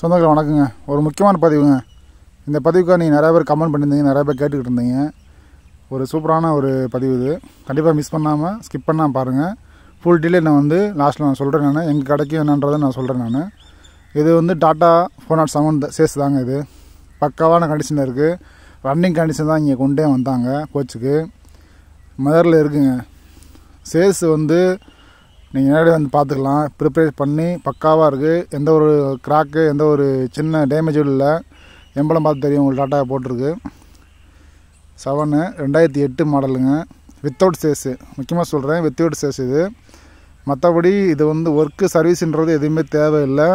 சொந்தங்களை வணக்கங்க ஒரு முக்கியமான பதிவுங்க இந்த பதிவுக்காக நீங்கள் நிறையா பேர் கமெண்ட் பண்ணியிருந்தீங்க நிறையா பேர் கேட்டுக்கிட்டு இருந்தீங்க ஒரு சூப்பரான ஒரு பதிவு இது கண்டிப்பாக மிஸ் பண்ணாமல் ஸ்கிப் பண்ணாமல் பாருங்கள் ஃபுல் டீலே நான் வந்து லாஸ்ட்டில் நான் சொல்கிறேன் நான் எங்கள் கடைக்கும் என்னன்றதை நான் சொல்கிறேன் நான் இது வந்து Tata four not seven chassis தாங்க இது பக்காவான கண்டிஷனில் இருக்குது ரன்னிங் கண்டிஷன் தான் இங்கே கொண்டே வந்தாங்க கோச்சுக்கு மதரில் இருக்குங்க சேஸ் வந்து நீங்கள் நேரடி வந்து பார்த்துக்கலாம் ப்ரிப்பேர் பண்ணி பக்காவாக இருக்குது எந்த ஒரு கிராக்கு எந்த ஒரு சின்ன டேமேஜும் இல்லை எம்பளம் பார்த்து தெரியும் உங்களுக்கு டாட்டா போட்டிருக்கு செவனு ரெண்டாயிரத்தி எட்டு மாடலுங்க வித்தவுட் சேஸு முக்கியமாக சொல்கிறேன் வித்தவுட் சேஸ் இது மற்றபடி இது வந்து ஒர்க்கு சர்வீஸுன்றது எதுவுமே தேவையில்லை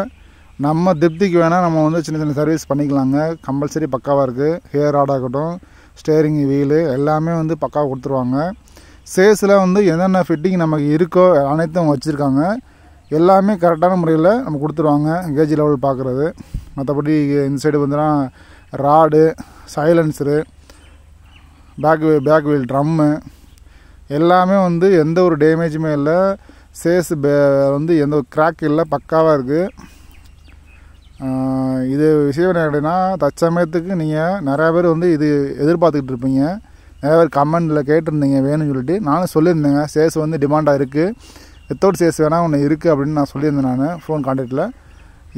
நம்ம திருப்திக்கு வேணால் நம்ம வந்து சின்ன சின்ன சர்வீஸ் பண்ணிக்கலாங்க கம்பல்சரி பக்காவாக இருக்குது ஹேர் ஆடாகட்டும் ஸ்டேரிங் வீலு எல்லாமே வந்து பக்காவாக கொடுத்துருவாங்க சேஸில் வந்து என்னென்ன ஃபிட்டிங் நமக்கு இருக்கோ அனைத்தும் வச்சுருக்காங்க எல்லாமே கரெக்டான முறையில் நம்ம கொடுத்துருவாங்க கேஜ் லெவல் பார்க்குறது மற்றபடி இந்த சைடு வந்துனா rod silencer back back wheel drum எல்லாமே வந்து எந்த ஒரு டேமேஜுமே இல்லை சேஸ் வந்து எந்த ஒரு கிராக் இல்லை பக்காவாக இருக்குது இது விஷயம் என்ன அப்படின்னா தற்சமயத்துக்கு நீங்கள் நிறையா பேர் வந்து இது எதிர்பார்த்துக்கிட்டு இருப்பீங்க நிறைய பேர் கமெண்டில் கேட்டிருந்தீங்க வேணும்னு சொல்லிட்டு நானும் சொல்லியிருந்தேங்க சேஸ் வந்து டிமாண்டாக இருக்குது வித்தவுட் சேஸ் வேணால் ஒன்று இருக்குது அப்படின்னு நான் சொல்லியிருந்தேன் நான் ஃபோன் காண்டாக்டில்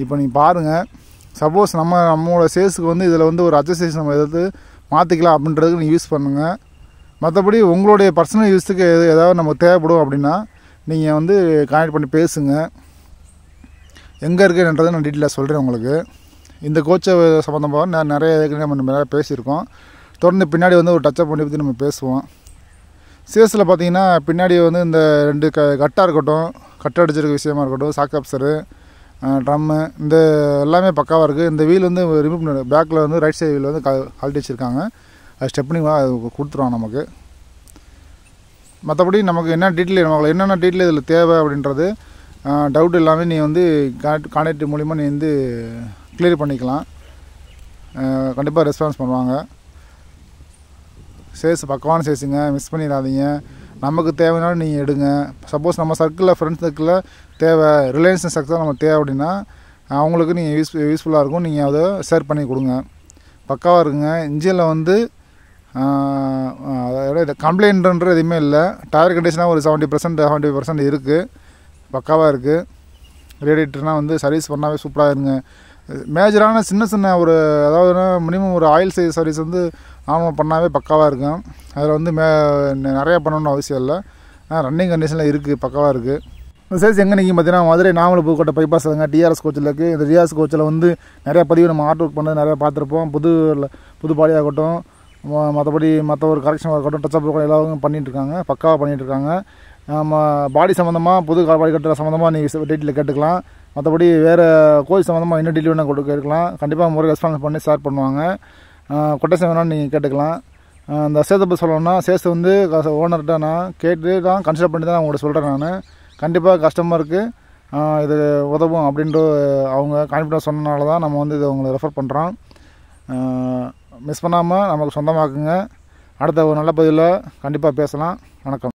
இப்போ நீங்கள் பாருங்கள் சப்போஸ் நம்ம நம்மளோட சேல்ஸுக்கு வந்து இதில் வந்து ஒரு அட்ஜஸ்டேஷன் நம்ம எதாவது மாற்றிக்கலாம் அப்படின்றதுக்கு நீங்கள் யூஸ் பண்ணுங்கள் மற்றபடி உங்களுடைய பர்சனல் யூஸுக்கு எது ஏதாவது நமக்கு தேவைப்படும் அப்படின்னா நீங்கள் வந்து கான்டாக்ட் பண்ணி பேசுங்க எங்கே இருக்குன்றதை நான் டீட்டெயிலாக சொல்கிறேன் உங்களுக்கு இந்த கோச்சை சம்மந்தமாக நிறைய ஏற்கனவே நம்ம நிறையா பேசியிருக்கோம் தொடர்ந்து பின்னாடி வந்து ஒரு டச்சப் பண்ணி பற்றி நம்ம பேசுவோம் சேஸில் பார்த்திங்கன்னா பின்னாடி வந்து இந்த ரெண்டு க கட்டாக இருக்கட்டும் கட்ட அடிச்சிருக்க விஷயமா இருக்கட்டும் சாக்கப்சரு ட்ரம்மு இந்த எல்லாமே பக்காவாக இருக்குது இந்த வீல் வந்து ரிமூவ் பண்ண பேக்கில் வந்து ரைட் சைடு வீல் வந்து க கழட்டி வச்சுருக்காங்க அது ஸ்டெப்னிங் அது கொடுத்துருவாங்க நமக்கு மற்றபடி நமக்கு என்ன டீட்டெயில் நமக்கு என்னென்ன டீட்டெயில் இதில் தேவை அப்படின்றது டவுட் எல்லாமே நீ வந்து கான்டாக்ட் மூலிமா நீ வந்து கிளியர் பண்ணிக்கலாம் கண்டிப்பாக ரெஸ்பான்ஸ் பண்ணுவாங்க சேல்ஸ் பக்கமான சேல்ஸுங்க மிஸ் பண்ணிடாதீங்க நமக்கு தேவைனாலும் நீங்கள் எடுங்க சப்போஸ் நம்ம சர்க்கிளில் ஃப்ரெண்ட்ஸ் சர்க்கிளில் தேவை ரிலையன்ஸ் சர்க்கிள் நம்ம தேவை அப்படின்னா அவங்களுக்கு நீங்கள் யூஸ் யூஸ்ஃபுல்லாக இருக்கும் நீங்கள் அதை ஷேர் பண்ணி கொடுங்க பக்காவாக இருக்குங்க இன்ஜினில் வந்து அதாவது கம்ப்ளைண்ட்ன்ற எதுவுமே இல்லை டயர் கண்டிஷனாக ஒரு செவன்ட்டி பர்சன்ட் செவன்ட்டி பர்சன்ட் இருக்குது பக்காவாக இருக்குது ரேடியேட்டர்னால் வந்து சர்வீஸ் பண்ணாவே சூப்பராக இருங்க மேஜரான சின்ன சின்ன ஒரு அதாவது மினிமம் ஒரு ஆயில் சைஸ் சர்வீஸ் வந்து நார்மல் பண்ணாவே பக்காவாக இருக்கும் அதில் வந்து மே நிறையா பண்ணணும்னு அவசியம் இல்லை ரன்னிங் கண்டிஷனில் இருக்குது பக்காவாக இருக்குது இந்த சைஸ் எங்கே நீங்கள் பார்த்தீங்கன்னா மதுரை நாமல் புதுக்கோட்டை பைபாஸ் இருக்குங்க டிஆர்எஸ் கோச்சில் இருக்குது இந்த டிஆர்எஸ் கோச்சில் வந்து நிறையா பதிவு நம்ம ஆர்ட் ஒர்க் பண்ணது நிறையா பார்த்துருப்போம் புது புது பாடியாகட்டும் மற்றபடி மற்ற ஒரு கரெக்ஷன் இருக்கட்டும் டச்சப் இருக்கட்டும் எல்லாரும் இருக்காங்க பக்காவாக இருக்காங்க நம்ம பாடி சம்மந்தமாக புது பாடி கட்டுற சம்மந்தமாக நீங்கள் டீட்டெயில் கேட்டுக்கலாம் மற்றபடி வேறு கோயில் சம்மந்தமாக என்ன டீல் வேணால் கொடுக்க இருக்கலாம் கண்டிப்பாக முறை ரெஸ்பான்ஸ் பண்ணி ஷேர் பண்ணுவாங்க கொட்டேஷன் வேணாலும் நீங்கள் கேட்டுக்கலாம் அந்த சேத்தை பற்றி சொல்லணும்னா சேஸ் வந்து ஓனர்கிட்ட நான் கேட்டு தான் கன்சிடர் பண்ணி தான் உங்கள்ட்ட சொல்கிறேன் நான் கண்டிப்பாக கஸ்டமருக்கு இது உதவும் அப்படின்ற அவங்க கான்ஃபிடன்ஸ் சொன்னனால தான் நம்ம வந்து இதை உங்களை ரெஃபர் பண்ணுறோம் மிஸ் பண்ணாமல் நமக்கு சொந்தமாக்குங்க அடுத்த ஒரு நல்ல பதிவில் கண்டிப்பாக பேசலாம் வணக்கம்